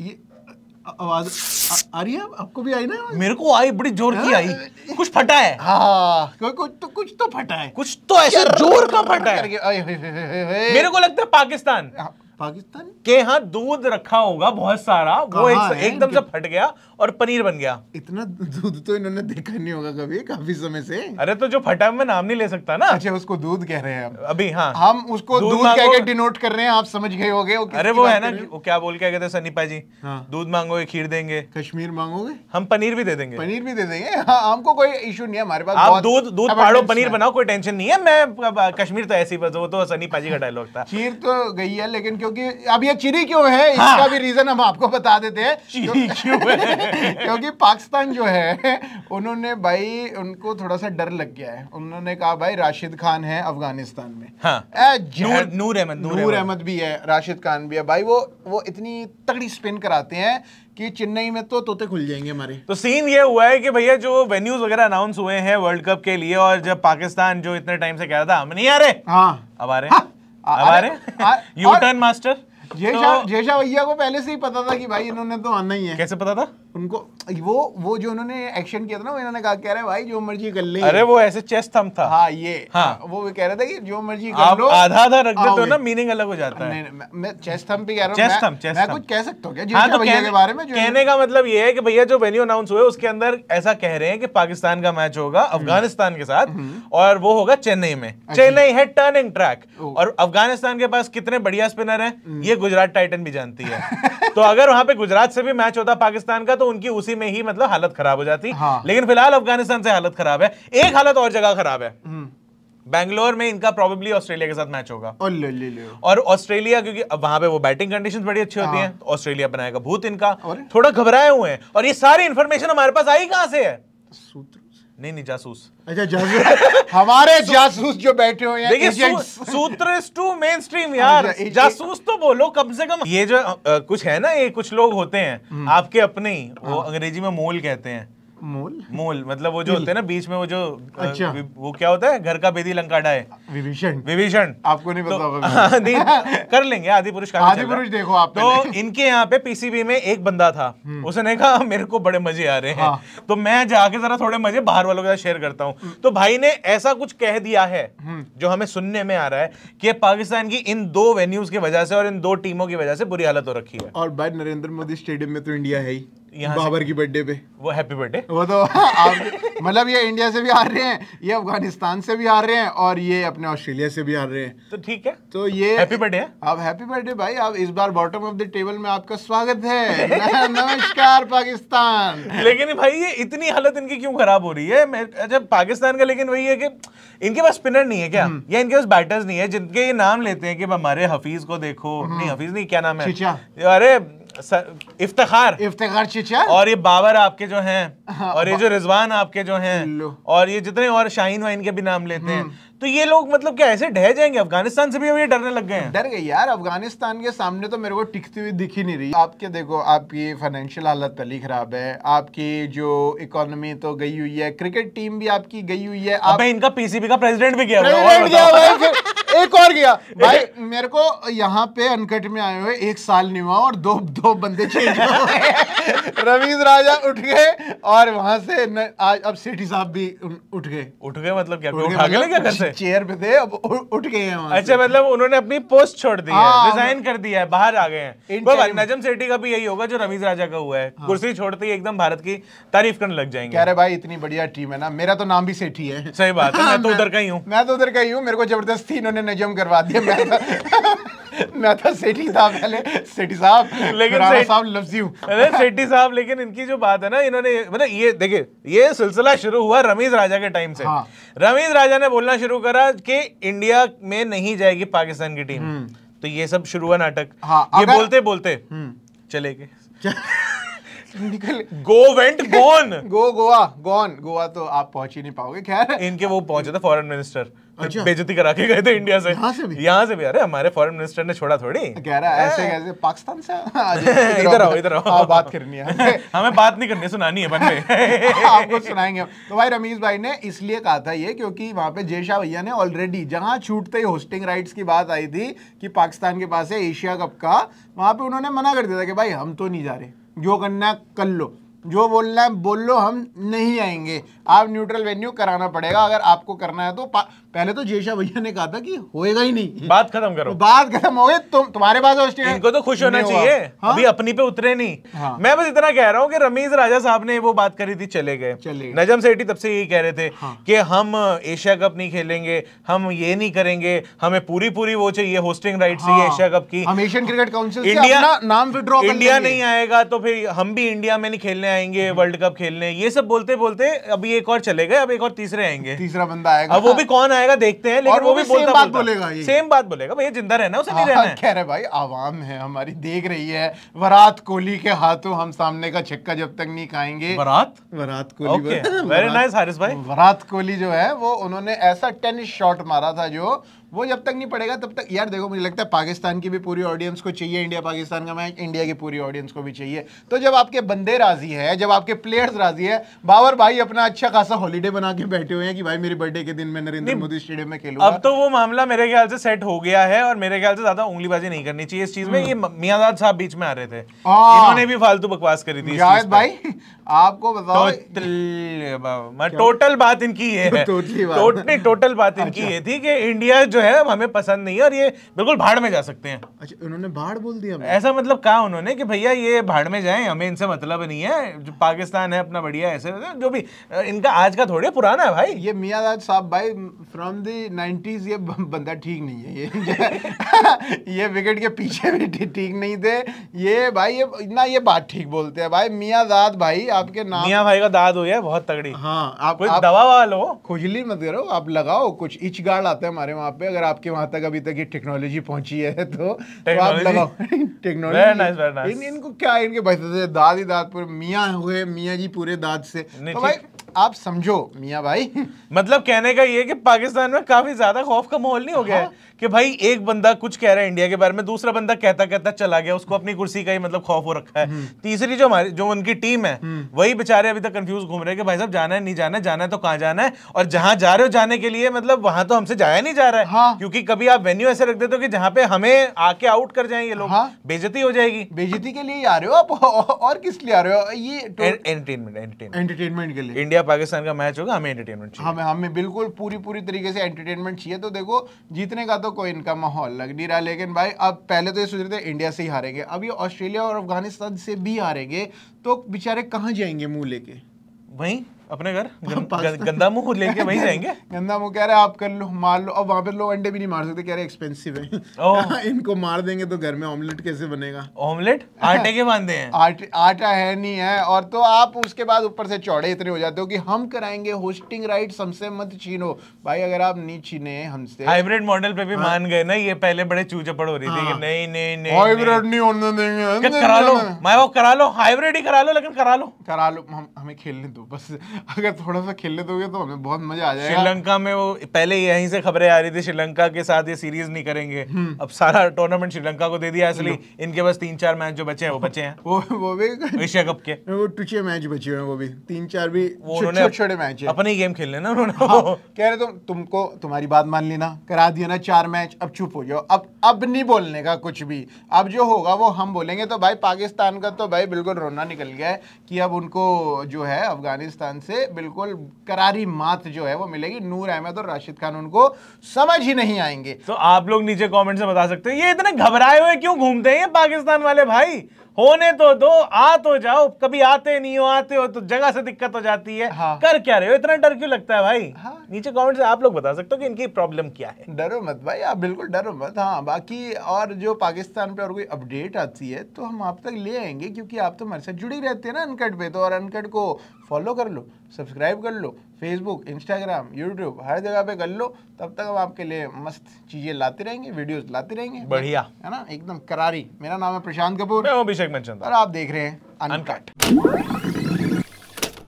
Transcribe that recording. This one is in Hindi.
ये आवाज आ, आ रही है आपको भी आई ना मेरे को आई बड़ी जोर की हाँ। आई कुछ फटा है हाँ कुछ तो कुछ तो फटा है कुछ तो ऐसा जोर का फटा है मेरे को लगता है पाकिस्तान हाँ। पाकिस्तान के यहाँ दूध रखा होगा बहुत सारा वो एक, एकदम से फट गया और पनीर बन गया इतना दूध तो इन्होंने देखा नहीं होगा कभी काफी समय से अरे तो जो फटा मैं नाम नहीं ले सकता ना अच्छा उसको दूध कह रहे हैं अभी हाँ हम उसको दूध कह के डिनोट कर रहे हैं आप समझ गए होगे अरे वो है ना वो क्या बोल के कहते सनीपा जी हाँ। दूध मांगोगे खीर देंगे कश्मीर मांगोगे हम पनीर भी दे देंगे पनीर भी दे देंगे हाँ, हमको कोई इशू नहीं है हमारे पास आप दूध दूध पाड़ो पनीर बनाओ कोई टेंशन नहीं है मैं कश्मीर तो ऐसी बस वो तो सनीपा जी का डायलॉग था खीर तो गई है लेकिन क्योंकि अब ये चिरी क्यों है हाँ। इसका भी रीजन हम आपको बता देते हैं चिरी क्यों है क्योंकि पाकिस्तान जो है उन्होंने भाई उनको थोड़ा सा डर लग गया है उन्होंने कहा भाई राशिद खान है अफगानिस्तान में हाँ। नूर अहमद नूर अहमद भी है राशिद खान भी है भाई वो वो इतनी तगड़ी स्पिन कराते हैं कि चेन्नई में तो तोते खुल जाएंगे हमारे तो सीन ये हुआ है कि भैया जो वेन्यूज वगैरह अनाउंस हुए हैं वर्ल्ड कप के लिए और जब पाकिस्तान जो इतने टाइम से कह रहा था हम नहीं आ रहे हाँ अब आ रहे हैं हाँ। हमारे यू टर्न मास्टर जयशा भैया को पहले से ही पता था कि भाई इन्होंने तो आना ही है कैसे पता था उनको वो वो जो उन्होंने एक्शन किया था ना इन्होंने कहा कह रहे भाई जो मर्जी कर ले अरे वो ऐसे चेस्ट थम था हाँ ये हाँ वो भी कह रहे थे कि जो मर्जी कर लो आधा आधा रख दो हो ना मीनिंग अलग हो जाता है नहीं, मैं चेस्ट थम पे कह रहा हूँ चेस्ट थम मैं कुछ कह सकता हूँ हाँ, तो भैया के बारे में कहने का मतलब ये है कि भैया जो वेन्यू अनाउंस हुए उसके अंदर ऐसा कह रहे हैं कि पाकिस्तान का मैच होगा हम्म। अफगानिस्तान के साथ हम्म। और वो होगा चेन्नई में अच्छा। चेन्नई है टर्निंग ट्रैक और अफगानिस्तान के पास कितने बढ़िया स्पिनर है हम्म। ये गुजरात टाइटन भी जानती है तो अगर वहां पे गुजरात से भी मैच होता पाकिस्तान का तो उनकी उसी में ही मतलब हालत खराब हो जाती हाँ। लेकिन फिलहाल अफगानिस्तान से हालत खराब है एक हालत और जगह खराब है हम्म। बैंगलोर में इनका प्रॉबेबली ऑस्ट्रेलिया के साथ मैच होगा ले ले ले। और ऑस्ट्रेलिया क्योंकि वहां पे वो बैटिंग कंडीशंस बड़ी अच्छी होती हाँ। हैं ऑस्ट्रेलिया बनाएगा भूत इनका थोड़ा घबराए हुए हैं और ये सारी इन्फॉर्मेशन हमारे पास आई कहां से है सूत्र नहीं नहीं जासूस अच्छा जासूस हमारे जासूस जो बैठे हुए हैं देखिए सूत्र टू मेन स्ट्रीम यार जासूस तो बोलो कम से कम ये जो आ, कुछ है ना ये कुछ लोग होते हैं हम्म। आपके अपने ही वो हाँ। अंग्रेजी में मोल कहते हैं मोल मोल मतलब वो जो होते हैं ना बीच में वो जो अच्छा। वो क्या होता है घर का बेदी लंकाडा है विभीषण विभीषण आपको नहीं तो- पता होगा नहीं कर लेंगे आदि पुरुष का आदि पुरुष देखो आप तो इनके यहाँ पे पीसीबी में एक बंदा था हम्म। उसने कहा मेरे को बड़े मजे आ रहे हैं हाँ। तो मैं जाके जरा थोड़े मजे बाहर वालों के साथ शेयर करता हूँ हम्म। तो भाई ने ऐसा कुछ कह दिया है हम्म। जो हमें सुनने में आ रहा है कि पाकिस्तान की इन दो वेन्यूज की वजह से और इन दो टीमों की वजह से बुरी हालत हो रखी है और भाई नरेंद्र मोदी स्टेडियम में तो इंडिया है ही यहाँ बाबर की बर्थडे पे वो हैप्पी बर्थडे वो तो आप मतलब ये इंडिया से भी हार रहे हैं ये अफगानिस्तान से भी हार रहे हैं और ये अपने ऑस्ट्रेलिया से भी हार रहे हैं तो ठीक है तो ये हैप्पी हाँ। बर्थडे अब हैप्पी बर्थडे भाई अब इस बार बॉटम ऑफ द टेबल में आपका स्वागत है नमस्कार पाकिस्तान लेकिन भाई ये इतनी हालत इनकी क्यों खराब हो रही है अच्छा पाकिस्तान का लेकिन वही है कि इनके पास स्पिनर नहीं है क्या हम्म। या इनके पास बैटर्स नहीं है जिनके ये नाम लेते हैं कि हमारे हफीज को देखो हम्म। नहीं हफीज नहीं क्या नाम है अरे इफ्तार इफ्तार चिचा और ये बाबर आपके जो हैं हाँ, और ये जो रिजवान आपके जो हैं और ये जितने और शाहीन वाइन के भी नाम लेते हैं हम्म। तो ये लोग मतलब क्या ऐसे ढह जाएंगे अफगानिस्तान से भी ये डरने लग गए हैं डर गए यार अफगानिस्तान के सामने तो मेरे को टिकती हुई दिख ही नहीं रही आपके देखो आपकी फाइनेंशियल हालत पहली खराब है आपकी जो इकोनॉमी तो गई हुई है क्रिकेट टीम भी आपकी गई हुई है आप... इनका पीसीबी का प्रेसिडेंट भी गया एक और गया भाई मेरे को यहाँ पे अनकट में आए हुए एक साल नहीं हुआ और दो दो बंदे चेंज हो गए रवींद्र राजा उठ गए और वहां से न, आ, अब सेठी साहब भी उठ गए उठ गए मतलब क्या उठा गए मतलब क्या घर से चेयर पे थे अब उठ गए हैं अच्छा मतलब उन्होंने अपनी पोस्ट छोड़ दी है रिजाइन हाँ, मतलब कर दिया है बाहर आ गए हैं नजम सेठी का भी यही होगा जो रवींद्र राजा का हुआ है हाँ। कुर्सी छोड़ते ही एकदम भारत की तारीफ करने लग जाएंगे कह रहे भाई इतनी बढ़िया टीम है ना मेरा तो नाम भी सेठी है सही बात है मैं तो उधर का ही हूँ मैं तो उधर का ही हूँ मेरे को जबरदस्ती इन्होंने नजम करवा दिया मैं था तो- मैं था तो सेठी था पहले सेठी साहब लेकिन साहब लफ्ज यू अरे सेठी साहब लेकिन इनकी जो बात है ना इन्होंने मतलब ये देखिए ये सिलसिला शुरू हुआ रमीज राजा के टाइम से हाँ। रमीज राजा ने बोलना शुरू करा कि इंडिया में नहीं जाएगी पाकिस्तान की टीम हम्म। तो ये सब शुरू हुआ नाटक हाँ, ये बोलते बोलते हम्म। चले गए निकल go went gone go Goa gone Goa तो आप पहुंच ही नहीं पाओगे खैर इनके वो पहुंचे थे फॉरेन मिनिस्टर अच्छा। बेजती करा के गए थे इंडिया से यहाँ से भी यहाँ से भी अरे हमारे फॉरेन मिनिस्टर ने छोड़ा थोड़ी कह रहा है ऐसे हाँ। कैसे पाकिस्तान से इधर आओ इधर आओ हाँ, बात करनी है हमें बात नहीं करनी सुनानी है बंदे आपको हाँ, सुनाएंगे तो भाई रमेश भाई ने इसलिए कहा था ये क्योंकि वहाँ पे जय भैया ने ऑलरेडी जहाँ छूटते ही होस्टिंग राइट्स की बात आई थी कि पाकिस्तान के पास है एशिया कप का वहाँ पे उन्होंने मना कर दिया था कि भाई हम तो नहीं जा रहे जो करना कर लो जो बोलना है बोल लो हम नहीं आएंगे आप न्यूट्रल वेन्यू कराना पड़ेगा अगर आपको करना है तो पहले तो जेशा भैया ने कहा था कि होएगा ही नहीं बात खत्म करो बात खत्म हो गई तुम तुम्हारे पास ऑस्ट्रेलिया इनको तो खुश होना चाहिए हाँ? अभी अपनी पे उतरे नहीं हाँ? मैं बस इतना कह रहा हूँ कि रमीज राजा साहब ने वो बात करी थी चले गए नजम सेठी तब से यही कह रहे थे हाँ? कि हम एशिया कप नहीं खेलेंगे हम ये नहीं करेंगे हमें पूरी पूरी वो चाहिए होस्टिंग राइट चाहिए हाँ। एशिया कप की एशियन क्रिकेट काउंसिल इंडिया नाम विड्रॉ इंडिया नहीं आएगा तो फिर हम भी इंडिया में नहीं खेलने आएंगे वर्ल्ड हम्म। कप खेलने ये सब बोलते बोलते अभी एक और चले गए अब एक और तीसरे आएंगे तीसरा बंदा आएगा अब वो भी कौन आएगा देखते हैं लेकिन वो, भी बोलता बात बोलेगा सेम बात बोलेगा भैया जिंदा रहना उसे नहीं हाँ, रहना कह रहे भाई आवाम है हमारी देख रही है वरात कोहली के हाथों हम सामने का छक्का जब तक नहीं खाएंगे वरात वरात कोहली वेरी नाइस हारिस भाई वरात कोहली जो है वो उन्होंने ऐसा टेनिस शॉट मारा था जो वो जब तक नहीं पड़ेगा तब तक यार देखो मुझे लगता है पाकिस्तान की भी पूरी ऑडियंस को चाहिए इंडिया पाकिस्तान का मैच इंडिया की पूरी ऑडियंस को भी चाहिए तो जब आपके बंदे राजी हैं जब आपके प्लेयर्स राजी हैं बाबर भाई अपना अच्छा खासा हॉलीडे बना के बैठे हुए हैं कि भाई मेरे बर्थडे के दिन मैं नरेंद्र मोदी स्टेडियम में खेलूँ अब तो वो मामला मेरे ख्याल से सेट हो गया है और मेरे ख्याल से ज्यादा उंगलीबाजी नहीं करनी चाहिए इस चीज में हम्म। ये मियाजाद साहब बीच में आ रहे थे उन्होंने भी फालतू बकवास करी थी भाई आपको बताओ मतलब, टोटल बात इनकी ये है टोटल बात इनकी अच्छा। ये थी कि इंडिया जो जो है हमें पसंद नहीं है और ये बिल्कुल भाड़ में जा सकते हैं अच्छा उन्होंने भाड़ बोल दिया ऐसा मतलब कहा उन्होंने कि भैया ये भाड़ में जाएं हमें इनसे मतलब नहीं है जो पाकिस्तान है अपना बढ़िया ऐसे जो भी इनका आज का थोड़े पुराना है भाई ये मियादाद साहब भाई फ्रॉम दी नाइन्टीज ये बंदा ठीक नहीं है ये ये विकेट के पीछे भी ठीक नहीं थे ये भाई ये ना ये बात ठीक बोलते हैं भाई मियाँ दाद भाई आपके नाम मियाँ भाई का दाद हुई है बहुत तगड़ी हाँ आप कोई दवा वाला लो खुजली मत करो आप लगाओ कुछ इचगाड़ आते हैं हमारे वहाँ पे अगर आपके वहां तक अभी तक ये टेक्नोलॉजी पहुंची है तो, तो आप लगाओ टेक्नोलॉजी इन, इनको क्या इनके दाद दाद दादपुर मियाँ हुए मियाँ जी पूरे दाद से तो भाई आप समझो मियाँ भाई मतलब कहने का ये कि पाकिस्तान में काफी ज्यादा खौफ का माहौल नहीं हो गया हाँ? कि भाई एक बंदा कुछ कह रहा है इंडिया के बारे में दूसरा बंदा कहता कहता चला गया उसको अपनी कुर्सी का ही मतलब खौफ हो रखा है हम्म। तीसरी जो हमारी जो उनकी टीम है हम्म। वही बेचारे अभी तक कंफ्यूज घूम रहे हैं कि भाई साहब जाना है नहीं जाना है जाना है तो कहाँ जाना है और जहां जा रहे हो जाने के लिए मतलब वहां तो हमसे जाया नहीं जा रहा है हाँ। क्योंकि कभी आप वेन्यू ऐसे रख देते हो कि जहाँ पे हमें आके आउट कर जाए ये लोग हाँ। बेजती हो जाएगी बेजती के लिए आ रहे हो आप और किस लिए आ रहे हो ये इंडिया इंडिया पाकिस्तान का मैच होगा हमें एंटरटेनमेंट चाहिए हमें हमें बिल्कुल पूरी पूरी तरीके से एंटरटेनमेंट चाहिए तो देखो जीतने का तो कोई इनका माहौल लग नहीं रहा लेकिन भाई अब पहले तो ये सोच रहे थे इंडिया से ही हारेंगे अब ये ऑस्ट्रेलिया और अफगानिस्तान से भी हारेंगे तो बेचारे कहाँ जाएंगे मुँह लेके वहीं अपने घर हाँ, गंदा मुंह लेके वहीं जाएंगे गंदा मुंह कह रहे आप कर लो मार लो अब वहाँ पे लोग अंडे भी नहीं मार सकते कह रहे एक्सपेंसिव है इनको मार देंगे तो घर में ऑमलेट कैसे बनेगा ऑमलेट हाँ। आटे के बांधे हैं आटा है नहीं है और तो आप उसके बाद ऊपर से चौड़े इतने हो जाते हो कि हम कराएंगे होस्टिंग राइट हमसे मत छीनो भाई अगर आप नहीं छीने हमसे हाइब्रिड मॉडल पे भी हाँ। मान गए ना ये पहले बड़े चूचपड़ हो रही थी नहीं नहीं नहीं हाइब्रिड नहीं होने देंगे करा लो मैं वो करा लो हाइब्रिड ही करा लो लेकिन करा लो करा लो हमें खेलने दो बस अगर थोड़ा सा खेलने दोगे तो हमें बहुत मजा आ जाएगा श्रीलंका में वो पहले यहीं से खबरें आ रही थी श्रीलंका के साथ ये सीरीज नहीं करेंगे हम्म। अब सारा टूर्नामेंट श्रीलंका को दे दिया असली हम्म। इनके पास तीन चार मैच जो बचे हैं वो बचे हैं वो वो भी एशिया कप के वो टूचे मैच बचे हुए हैं वो भी तीन चार भी छोटे छोटे मैच अपने ही गेम खेलने ना उन्होंने हाँ, कह रहे तुम तुमको तुम्हारी बात मान लेना करा दिया ना चार मैच अब चुप हो जाओ अब अब नहीं बोलने का कुछ भी अब जो होगा वो हम बोलेंगे तो भाई पाकिस्तान का तो भाई बिल्कुल रोना निकल गया है कि अब उनको जो है अफगानिस्तान से से बिल्कुल करारी मात जो है वो मिलेगी नूर अहमद और राशिद खान उनको समझ ही नहीं आएंगे तो आप लोग नीचे कमेंट से बता सकते हैं ये इतने घबराए हुए क्यों घूमते हैं पाकिस्तान वाले भाई होने तो दो आ तो जाओ कभी आते नहीं हो आते हो तो जगह से दिक्कत हो जाती है हाँ। कर क्या रहे हो इतना डर क्यों लगता है भाई हाँ नीचे कमेंट से आप लोग बता सकते हो कि इनकी प्रॉब्लम क्या है डरो मत भाई आप बिल्कुल डरो मत हाँ बाकी और जो पाकिस्तान पे और कोई अपडेट आती है तो हम आप तक ले आएंगे क्योंकि आप तो हमारे साथ जुड़ी रहते हैं ना अनकट पे तो और अनकट को फॉलो कर लो सब्सक्राइब कर लो फेसबुक इंस्टाग्राम यूट्यूब हर जगह पे कर लो तब तक हम आपके लिए मस्त चीज़ें लाते रहेंगे वीडियोस लाते रहेंगे बढ़िया है ना एकदम करारी मेरा नाम है प्रशांत कपूर मैं अभिषेक मंचन और आप देख रहे हैं अनकट